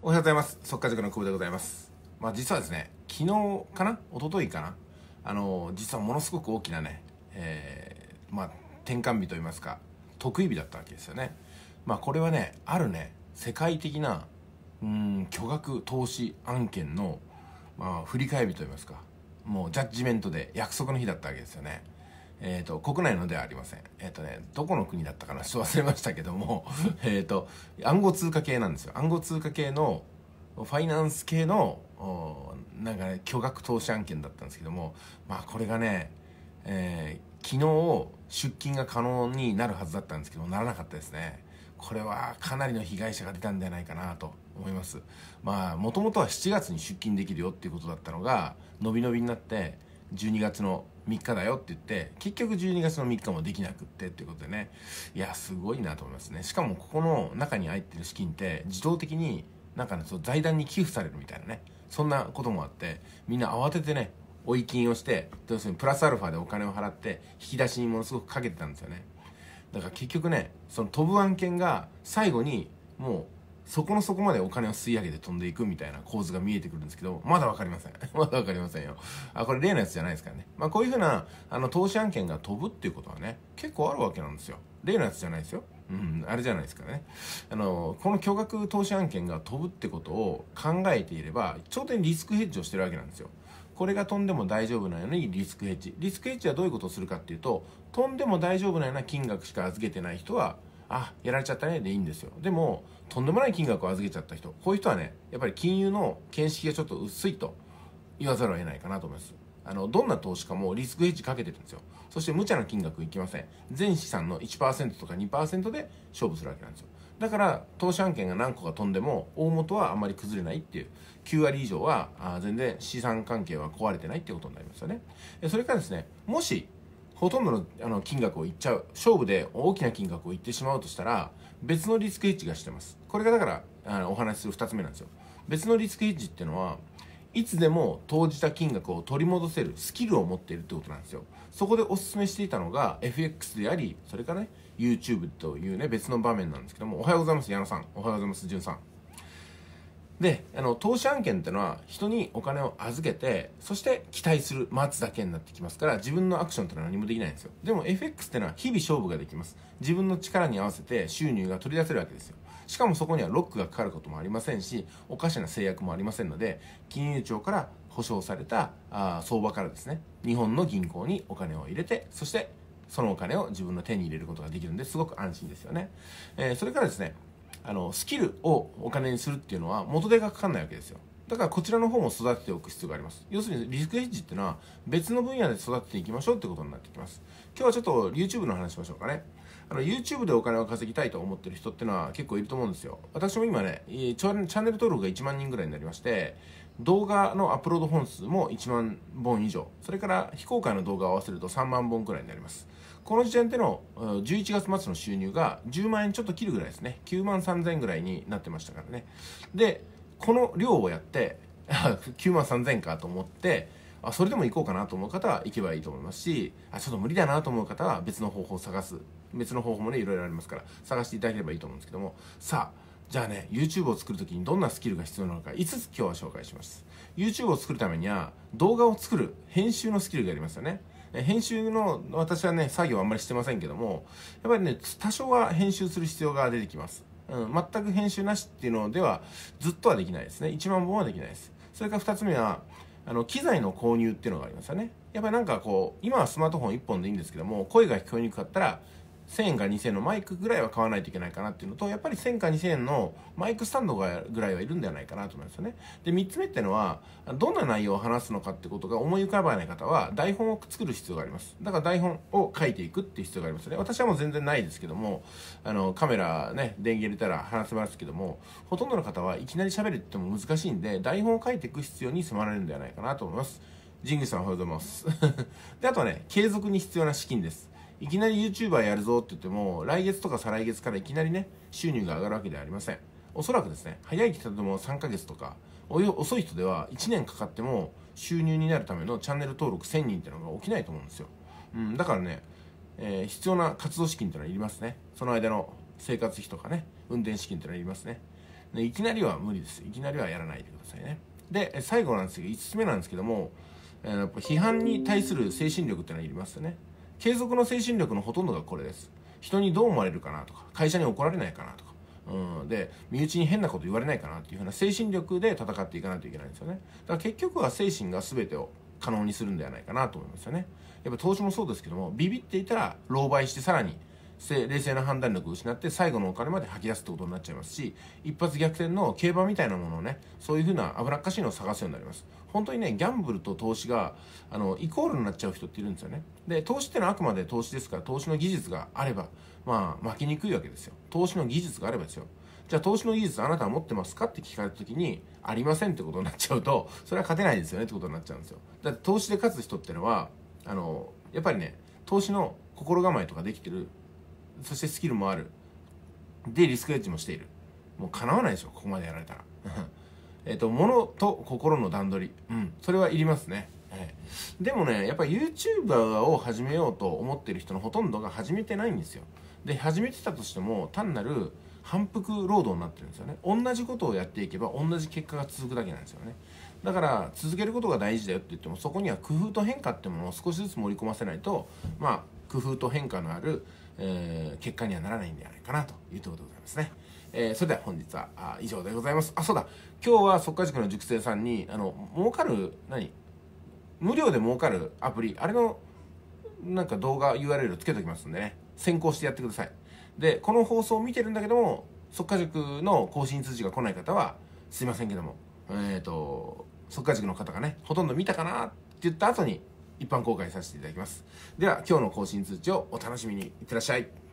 おはようございます。速稼塾の久保でございます。まあ実はですね、昨日かな一昨日かなあの、実はものすごく大きなね、えー、まあ転換日といいますか、得意日だったわけですよね。まあこれはね、あるね、世界的な、うん、巨額投資案件の、まあ振り返り日といいますか、もうジャッジメントで約束の日だったわけですよね。えっ、ー、と、国内のではありません。えっ、ー、とね、どこの国だったかなちょっと忘れましたけども、えっと、暗号通貨系なんですよ。暗号通貨系の、ファイナンス系の、なんか、ね、巨額投資案件だったんですけども、まあこれがね、えー、昨日出金が可能になるはずだったんですけど、ならなかったですね。これはかなりの被害者が出たんじゃないかなと思います。まあ、もともとは7月に出勤できるよっていうことだったのが、伸び伸びになって、12月の3日だよって言って、結局12月の3日もできなくってってことでね、いや、すごいなと思いますね。しかもここの中に入ってる資金って自動的になんかね、その財団に寄付されるみたいなね、そんなこともあって、みんな慌ててね、追い金をして、要するにプラスアルファでお金を払って、引き出しにものすごくかけてたんですよね。だから結局ね、その飛ぶ案件が最後にもうそこのそこまでお金を吸い上げて飛んでいくみたいな構図が見えてくるんですけど、まだわかりません。まだわかりませんよ。あ、これ例のやつじゃないですからね。まあこういうふうな、あの、投資案件が飛ぶっていうことはね、結構あるわけなんですよ。例のやつじゃないですよ。うん、あれじゃないですかね。あの、この巨額投資案件が飛ぶってことを考えていれば、頂点リスクヘッジをしてるわけなんですよ。これが飛んでも大丈夫なようにリスクヘッジ。リスクヘッジはどういうことをするかっていうと、飛んでも大丈夫なような金額しか預けてない人は、あやられちゃったねでいいんですよでもとんでもない金額を預けちゃった人こういう人はねやっぱり金融の見識がちょっと薄いと言わざるを得ないかなと思いますあのどんな投資家もリスクヘッジかけてるんですよそして無茶な金額いきません全資産の1%とか2%で勝負するわけなんですよだから投資案件が何個か飛んでも大元はあんまり崩れないっていう9割以上は全然資産関係は壊れてないっていうことになりますよねそれからですねもしほとんどのあの金額をいっちゃう勝負で大きな金額をいってしまうとしたら別のリスクヘッジがしてますこれがだからあのお話しする2つ目なんですよ別のリスクヘッジっていうのはいつでも投じた金額を取り戻せるスキルを持っているってことなんですよそこでおすすめしていたのが FX でありそれからね YouTube というね別の場面なんですけどもおはようございます矢野さんおはようございます潤さんであの投資案件ってのは人にお金を預けてそして期待する待つだけになってきますから自分のアクションってのは何もできないんですよでも FX ってのは日々勝負ができます自分の力に合わせて収入が取り出せるわけですよしかもそこにはロックがかかることもありませんしおかしな制約もありませんので金融庁から保証されたあ相場からですね日本の銀行にお金を入れてそしてそのお金を自分の手に入れることができるんですごく安心ですよね、えー、それからですねあのスキルをお金にするっていうのは元手がかかんないわけですよだからこちらの方も育てておく必要があります要するにリスクエッジっていうのは別の分野で育てていきましょうってことになってきます今日はちょっと YouTube の話しましょうかねあの YouTube でお金を稼ぎたいと思ってる人ってのは結構いると思うんですよ私も今ねチャンネル登録が1万人ぐらいになりまして動画のアップロード本数も1万本以上それから非公開の動画を合わせると3万本くらいになりますこの時点での11月末の収入が10万円ちょっと切るぐらいですね。9万3000円ぐらいになってましたからね。で、この量をやって、9 万3000かと思って、あ、それでも行こうかなと思う方は行けばいいと思いますし、あ、ちょっと無理だなと思う方は別の方法を探す。別の方法もね、いろいろありますから、探していただければいいと思うんですけども、さあ、じゃあね、YouTube を作るときにどんなスキルが必要なのか5つ今日は紹介します。YouTube を作るためには動画を作る編集のスキルがありますよね。編集の、私はね、作業あんまりしてませんけども、やっぱりね、多少は編集する必要が出てきます。うん、全く編集なしっていうのでは、ずっとはできないですね。1万本はできないです。それから2つ目は、あの、機材の購入っていうのがありますよね。やっぱりなんかこう、今はスマートフォン1本でいいんですけども、声が聞こえにくかったら、1000円か2000円のマイクぐらいは買わないといけないかなっていうのと、やっぱり1000か2000円のマイクスタンドがぐらいはいるんではないかなと思いますよね。で、3つ目ってのは、どんな内容を話すのかってことが思い浮かばない方は、台本を作る必要があります。だから台本を書いていくっていう必要がありますね。私はもう全然ないですけども、あの、カメラね、電源入れたら話せますけども、ほとんどの方はいきなり喋るって言っても難しいんで、台本を書いていく必要に迫られるんではないかなと思います。ジングさんおはようございます。で、あとはね、継続に必要な資金です。いきなり YouTuber やるぞって言っても、来月とか再来月からいきなりね、収入が上がるわけではありません。おそらくですね、早い人でも3ヶ月とか、遅い人では1年かかっても収入になるためのチャンネル登録1000人っていうのが起きないと思うんですよ。うん、だからね、えー、必要な活動資金っていうのはいりますね。その間の生活費とかね、運転資金っていうのはいりますね。いきなりは無理です。いきなりはやらないでくださいね。で、最後なんですけど、5つ目なんですけども、えー、やっぱ批判に対する精神力っていうのはいりますよね。継続の精神力のほとんどがこれです人にどう思われるかなとか会社に怒られないかなとかうん、で身内に変なこと言われないかなっていうふうな精神力で戦っていかないといけないんですよねだから結局は精神が全てを可能にするんではないかなと思いますよねやっぱ投資もそうですけどもビビっていたら狼狽してさらに冷静な判断力を失って最後のお金まで吐き出すってことになっちゃいますし一発逆転の競馬みたいなものをねそういうふうな危なっかしいのを探すようになります本当にねギャンブルと投資があのイコールになっちゃう人っているんですよねで投資ってのはあくまで投資ですから投資の技術があればまあ負けにくいわけですよ投資の技術があればですよじゃあ投資の技術あなたは持ってますかって聞かれた時にありませんってことになっちゃうとそれは勝てないですよねってことになっちゃうんですよだって投資で勝つ人ってのはあのやっぱりね投資の心構えとかできてるそしてスキルもあるでリスクエッジもしているもうかなわないでしょここまでやられたら えっと物と心の段取りうんそれはいりますねでもねやっぱ YouTuber を始めようと思ってる人のほとんどが始めてないんですよで始めてたとしても単なる反復労働になってるんですよね同じことをやっていけば同じ結果が続くだけなんですよねだから続けることが大事だよって言ってもそこには工夫と変化ってものを少しずつ盛り込ませないとまあ工夫と変化のある、えー、結果にはならないんでゃないかなというところでございますね。えー、それでは本日はあ以上でございます。あ、そうだ。今日は速化塾の塾生さんに、あの、儲かる、何無料で儲かるアプリ、あれの、なんか動画 URL つけときますんでね。先行してやってください。で、この放送を見てるんだけども、速化塾の更新通知が来ない方は、すいませんけども、えっ、ー、と、速化塾の方がね、ほとんど見たかなって言った後に、一般公開させていただきます。では、今日の更新通知をお楽しみに。いってらっしゃい。